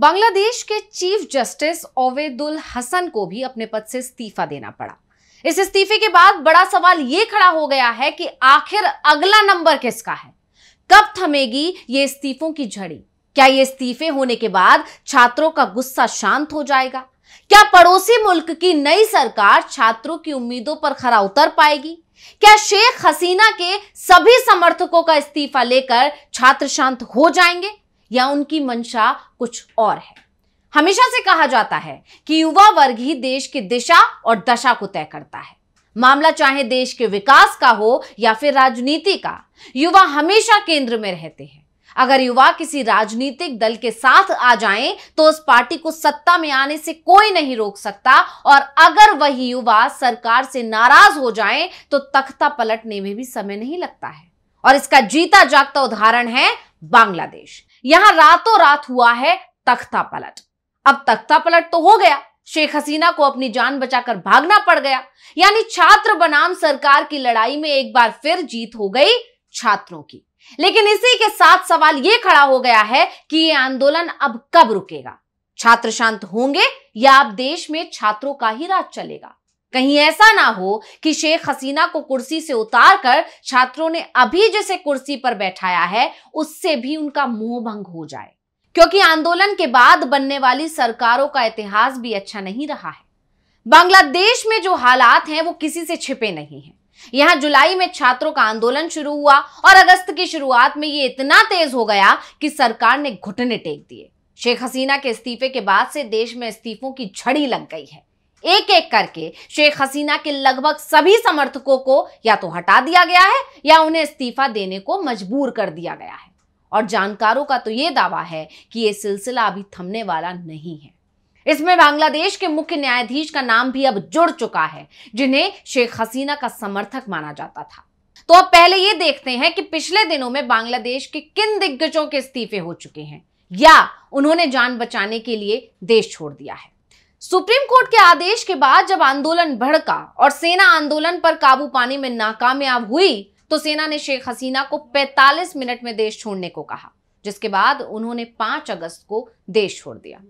बांग्लादेश के chief justice Obaidul Hasan को भी अपने पद से इस्तीफा देना पड़ा इस इस्तीफे के बाद बड़ा सवाल ये खड़ा हो गया है कि आखिर अगला नंबर किसका है कब थमेगी ये इस्तीफों की झड़ी क्या ये इस्तीफे होने के बाद छात्रों का गुस्सा शांत हो जाएगा क्या पड़ोसी मुल्क की नई सरकार छात्रों की उम्मीदों पर खरा उतर पाएगी क्या शेख हसीना के सभी समर्थकों का इस्तीफा लेकर छात्र शांत हो जाएंगे या उनकी मंशा कुछ और है हमेशा से कहा जाता है कि युवा वर्ग ही देश की दिशा और दशा को तय करता है मामला चाहे देश के विकास का हो या फिर राजनीति का युवा हमेशा केंद्र में रहते हैं अगर युवा किसी राजनीतिक दल के साथ आ जाएं तो उस पार्टी को सत्ता में आने से कोई नहीं रोक सकता और अगर वही युवा सरकार से नाराज हो जाएं तो तख्ता पलटने में भी समय नहीं लगता है और इसका जीता जागता उदाहरण है बांग्लादेश यहां रातों रात हुआ है तख्ता पलट अब तख्ता पलट तो हो गया शेख हसीना को अपनी जान बचाकर भागना पड़ गया यानी छात्र बनाम सरकार की लड़ाई में एक बार फिर जीत हो गई छात्रों की लेकिन इसी के साथ सवाल यह खड़ा हो गया है कि यह आंदोलन अब कब रुकेगा छात्र शांत होंगे या अब देश में छात्रों का ही राज चलेगा कहीं ऐसा ना हो कि शेख हसीना को कुर्सी से उतारकर छात्रों ने अभी जिसे कुर्सी पर बैठाया है उससे भी उनका मोह भंग हो जाए क्योंकि आंदोलन के बाद बनने वाली सरकारों का इतिहास भी अच्छा नहीं रहा है बांग्लादेश में जो हालात हैं वो किसी से छिपे नहीं हैं यहाँ जुलाई में छात्रों का आंदोलन शुरू हुआ और अगस्त की शुरुआत में ये इतना तेज हो गया कि सरकार ने घुटने टेक दिए शेख हसीना के इस्तीफे के बाद से देश में इस्तीफों की झड़ी लग गई है एक एक करके शेख हसीना के लगभग सभी समर्थकों को या तो हटा दिया गया है या उन्हें इस्तीफा देने को मजबूर कर दिया गया है और जानकारों का तो ये दावा है कि यह सिलसिला अभी थमने वाला नहीं है इसमें बांग्लादेश के मुख्य न्यायाधीश का नाम भी अब जुड़ चुका है जिन्हें शेख हसीना का समर्थक माना जाता था तो अब पहले ये देखते हैं कि पिछले दिनों में बांग्लादेश के किन दिग्गजों के इस्तीफे हो चुके हैं या उन्होंने जान बचाने के लिए देश छोड़ दिया है सुप्रीम कोर्ट के आदेश के बाद जब आंदोलन भड़का और सेना आंदोलन पर काबू पाने में नाकामयाब हुई तो सेना ने शेख हसीना को 45 मिनट में देश छोड़ने को कहा जिसके बाद उन्होंने 5 अगस्त को देश छोड़ दिया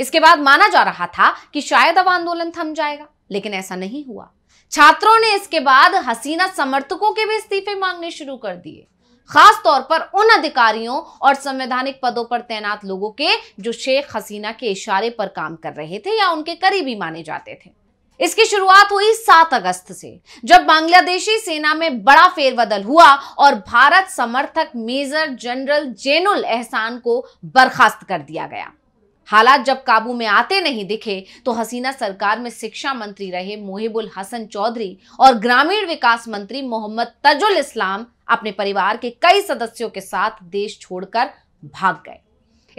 इसके बाद माना जा रहा था कि शायद अब आंदोलन थम जाएगा लेकिन ऐसा नहीं हुआ छात्रों ने इसके बाद हसीना समर्थकों के भी इस्तीफे मांगने शुरू कर दिए खास तौर पर उन अधिकारियों और संवैधानिक पदों पर तैनात लोगों के जो शेख हसीना के इशारे पर काम कर रहे थे या उनके करीबी माने जाते थे इसकी शुरुआत हुई 7 अगस्त से जब बांग्लादेशी सेना में बड़ा फेरबदल हुआ और भारत समर्थक मेजर जनरल जेनुल एहसान को बर्खास्त कर दिया गया हालात जब काबू में आते नहीं दिखे तो हसीना सरकार में शिक्षा मंत्री रहे मोहिबुल हसन चौधरी और ग्रामीण विकास मंत्री मोहम्मद तजुल इस्लाम अपने परिवार के कई सदस्यों के साथ देश छोड़कर भाग गए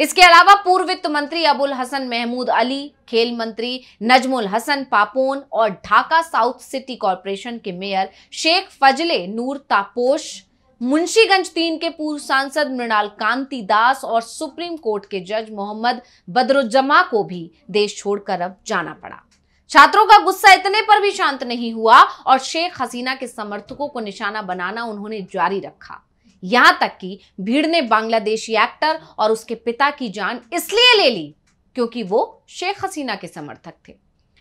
इसके अलावा पूर्व वित्त मंत्री अबुल हसन महमूद अली खेल मंत्री नजमुल हसन पापोन और ढाका साउथ सिटी कॉरपोरेशन के मेयर शेख फजले नूर तापोश मुंशीगंज तीन के पूर्व सांसद मृणाल कांति दास और सुप्रीम कोर्ट के जज मोहम्मद बदरुजमा को भी देश छोड़कर अब जाना पड़ा छात्रों का गुस्सा इतने पर भी शांत नहीं हुआ और शेख हसीना के समर्थकों को निशाना बनाना उन्होंने जारी रखा यहां तक कि भीड़ ने बांग्लादेशी एक्टर और उसके पिता की जान इसलिए ले ली क्योंकि वो शेख हसीना के समर्थक थे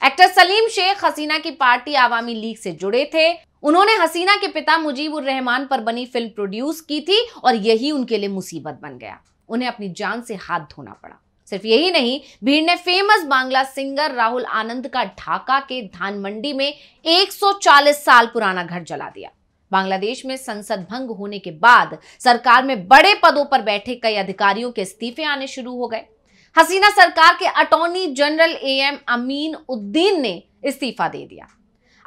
एक्टर सलीम शेख हसीना की पार्टी आवामी लीग से जुड़े थे उन्होंने हसीना के पिता मुजीबुर रहमान पर बनी फिल्म प्रोड्यूस की थी और यही उनके लिए मुसीबत बन गया उन्हें अपनी जान से हाथ धोना पड़ा सिर्फ यही नहीं भीड़ ने फेमस बांग्ला सिंगर राहुल आनंद का ढाका के धान मंडी में 140 साल पुराना घर जला दिया बांग्लादेश में संसद भंग होने के बाद सरकार में बड़े पदों पर बैठे कई अधिकारियों के इस्तीफे आने शुरू हो गए हसीना सरकार के attorney general A M Amin Uddin ने इस्तीफा दे दिया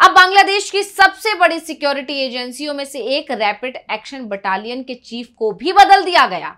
अब बांग्लादेश की सबसे बड़ी सिक्योरिटी एजेंसियों में से एक रैपिड एक्शन बटालियन के चीफ को भी बदल दिया गया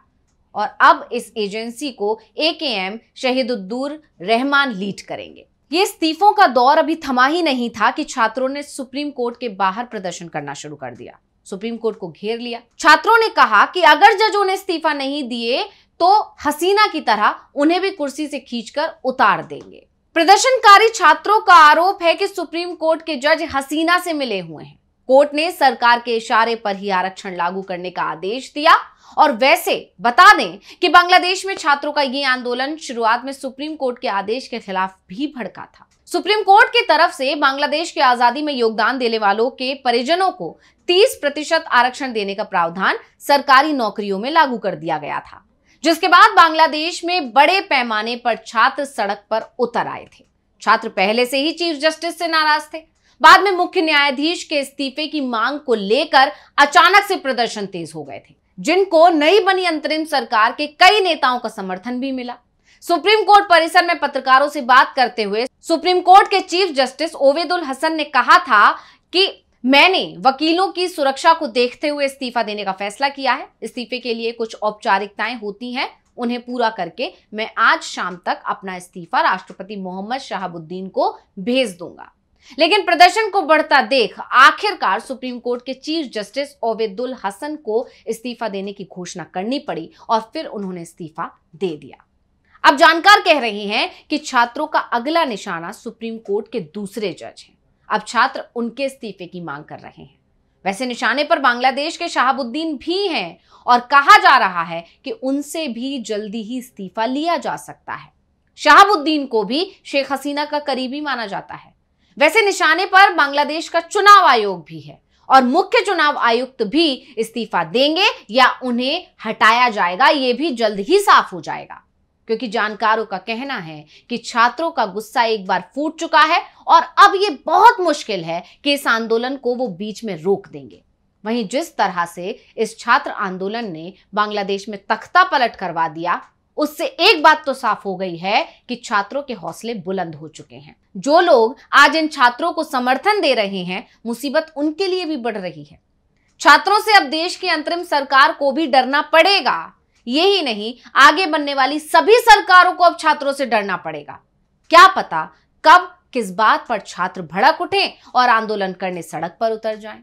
और अब इस एजेंसी को ए के एम शहीदुद्दूर रहमान लीड करेंगे ये इस्तीफों का दौर अभी थमा ही नहीं था कि छात्रों ने सुप्रीम कोर्ट के बाहर प्रदर्शन करना शुरू कर दिया सुप्रीम कोर्ट को घेर लिया छात्रों ने कहा कि अगर जजों ने इस्तीफा नहीं दिए तो हसीना की तरह उन्हें भी कुर्सी से खींचकर उतार देंगे प्रदर्शनकारी छात्रों का आरोप है कि सुप्रीम कोर्ट के जज हसीना से मिले हुए हैं कोर्ट ने सरकार के इशारे पर ही आरक्षण लागू करने का आदेश दिया और वैसे बता दें कि बांग्लादेश में छात्रों का ये आंदोलन शुरुआत में सुप्रीम कोर्ट के आदेश के खिलाफ भी भड़का था सुप्रीम कोर्ट की तरफ से बांग्लादेश की आजादी में योगदान देने वालों के परिजनों को 30 प्रतिशत आरक्षण देने का प्रावधान सरकारी नौकरियों में लागू कर दिया गया था जिसके बाद बांग्लादेश में बड़े पैमाने पर छात्र सड़क पर उतर आए थे छात्र पहले से ही चीफ जस्टिस से नाराज थे बाद में मुख्य न्यायाधीश के इस्तीफे की मांग को लेकर अचानक से प्रदर्शन तेज हो गए थे जिनको नई बनी अंतरिम सरकार के कई नेताओं का समर्थन भी मिला सुप्रीम कोर्ट परिसर में पत्रकारों से बात करते हुए सुप्रीम कोर्ट के चीफ जस्टिस ओवेदुल हसन ने कहा था कि मैंने वकीलों की सुरक्षा को देखते हुए इस्तीफा देने का फैसला किया है इस्तीफे के लिए कुछ औपचारिकताएं होती हैं उन्हें पूरा करके मैं आज शाम तक अपना इस्तीफा राष्ट्रपति मोहम्मद शहाबुद्दीन को भेज दूंगा लेकिन प्रदर्शन को बढ़ता देख आखिरकार सुप्रीम कोर्ट के चीफ जस्टिस ओबेदुल हसन को इस्तीफा देने की घोषणा करनी पड़ी और फिर उन्होंने इस्तीफा दे दिया अब जानकार कह रहे हैं कि छात्रों का अगला निशाना सुप्रीम कोर्ट के दूसरे जज हैं अब छात्र उनके इस्तीफे की मांग कर रहे हैं वैसे निशाने पर बांग्लादेश के शहाबुद्दीन भी हैं और कहा जा रहा है कि उनसे भी जल्दी ही इस्तीफा लिया जा सकता है शहाबुद्दीन को भी शेख हसीना का करीबी माना जाता है वैसे निशाने पर बांग्लादेश का चुनाव आयोग भी है और मुख्य चुनाव आयुक्त भी इस्तीफा देंगे या उन्हें हटाया जाएगा ये भी जल्द ही साफ हो जाएगा क्योंकि जानकारों का कहना है कि छात्रों का गुस्सा एक बार फूट चुका है और अब ये बहुत मुश्किल है कि इस आंदोलन को वो बीच में रोक देंगे वहीं जिस तरह से इस छात्र आंदोलन ने बांग्लादेश में तख्ता पलट करवा दिया उससे एक बात तो साफ हो गई है कि छात्रों के हौसले बुलंद हो चुके हैं जो लोग आज इन छात्रों को समर्थन दे रहे हैं मुसीबत उनके लिए भी बढ़ रही है छात्रों से अब देश की अंतरिम सरकार को भी डरना पड़ेगा यही नहीं आगे बनने वाली सभी सरकारों को अब छात्रों से डरना पड़ेगा क्या पता कब किस बात पर छात्र भड़क उठे और आंदोलन करने सड़क पर उतर जाए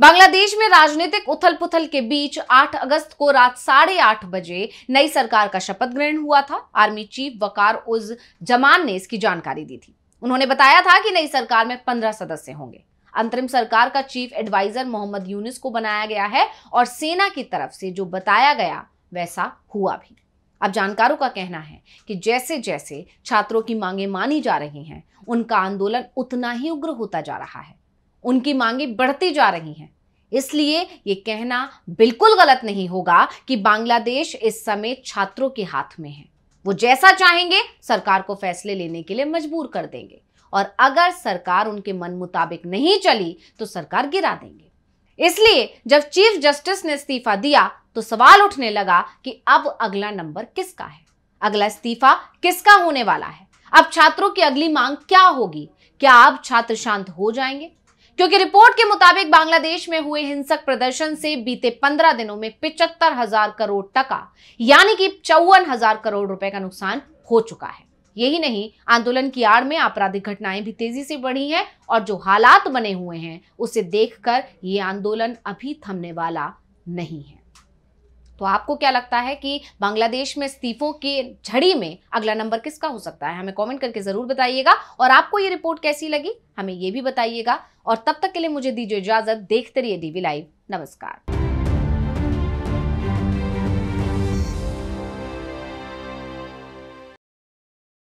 बांग्लादेश में राजनीतिक उथल पुथल के बीच 8 अगस्त को रात साढ़े आठ बजे नई सरकार का शपथ ग्रहण हुआ था आर्मी चीफ वकार उज जमान ने इसकी जानकारी दी थी उन्होंने बताया था कि नई सरकार में पंद्रह सदस्य होंगे अंतरिम सरकार का चीफ एडवाइजर मोहम्मद यूनिस को बनाया गया है और सेना की तरफ से जो बताया गया वैसा हुआ भी अब जानकारों का कहना है कि जैसे जैसे छात्रों की मांगे मानी जा रही हैं उनका आंदोलन उतना ही उग्र होता जा रहा है उनकी मांगे बढ़ती जा रही हैं इसलिए ये कहना बिल्कुल गलत नहीं होगा कि बांग्लादेश इस समय छात्रों के हाथ में है वो जैसा चाहेंगे सरकार को फैसले लेने के लिए मजबूर कर देंगे और अगर सरकार उनके मन मुताबिक नहीं चली तो सरकार गिरा देंगे इसलिए जब चीफ जस्टिस ने इस्तीफा दिया तो सवाल उठने लगा कि अब अगला नंबर किसका है अगला इस्तीफा किसका होने वाला है अब छात्रों की अगली मांग क्या होगी क्या अब छात्र शांत हो जाएंगे क्योंकि रिपोर्ट के मुताबिक बांग्लादेश में हुए हिंसक प्रदर्शन से बीते पंद्रह दिनों में पिचहत्तर हजार करोड़ टका यानी कि चौवन हजार करोड़ रुपए का नुकसान हो चुका है यही नहीं आंदोलन की आड़ में आपराधिक घटनाएं भी तेजी से बढ़ी हैं और जो हालात बने हुए हैं उसे देखकर ये आंदोलन अभी थमने वाला नहीं है तो आपको क्या लगता है कि बांग्लादेश में इस्तीफों की झड़ी में अगला नंबर किसका हो सकता है हमें कमेंट करके ज़रूर बताइएगा और आपको ये रिपोर्ट कैसी लगी हमें ये भी बताइएगा और तब तक के लिए मुझे दीजिए इजाज़त देखते रहिए डीवी लाइव नमस्कार